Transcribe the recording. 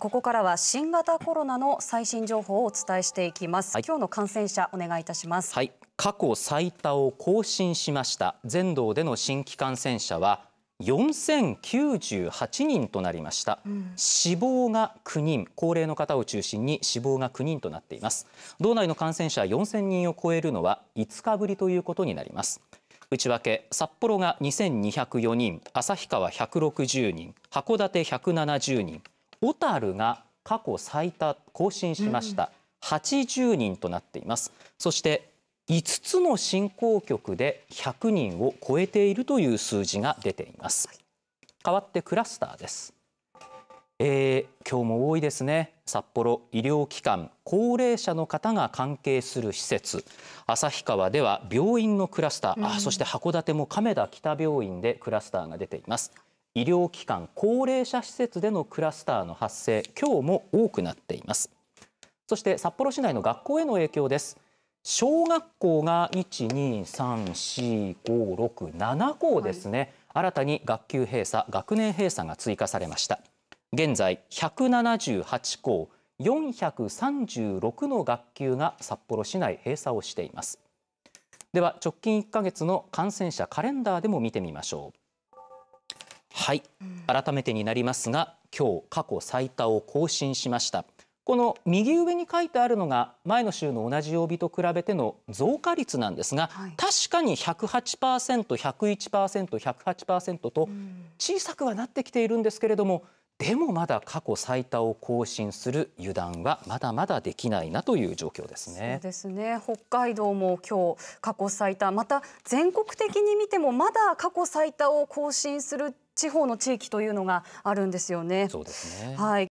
ここからは新型コロナの最新情報をお伝えしていきます、はい、今日の感染者お願いいたします、はい、過去最多を更新しました全道での新規感染者は4098人となりました、うん、死亡が9人高齢の方を中心に死亡が9人となっています道内の感染者4000人を超えるのは5日ぶりということになります内訳札幌が2204人旭川160人函館170人小樽が過去最多更新しました、80人となっていますそして5つの振興局で100人を超えているという数字が出ています代わってクラスターですえー、今日も多いですね札幌医療機関高齢者の方が関係する施設旭川では病院のクラスター、うん、あそして函館も亀田北病院でクラスターが出ています医療機関、高齢者施設でのクラスターの発生、今日も多くなっています。そして札幌市内の学校への影響です。小学校が1、2、3、4、5、6、7校ですね、はい、新たに学級閉鎖、学年閉鎖が追加されました。現在、178校、436の学級が札幌市内閉鎖をしています。では直近1ヶ月の感染者カレンダーでも見てみましょう。はい改めてになりますが今日過去最多を更新しましたこの右上に書いてあるのが前の週の同じ曜日と比べての増加率なんですが、はい、確かに 108%101%108% と小さくはなってきているんですけれどもでもまだ過去最多を更新する油断はまだまだできないなという状況ですね。そうですね北海道も今日過去最多また全国的に見てもまだ過去最多を更新する地方の地域というのがあるんですよね。そうですねはい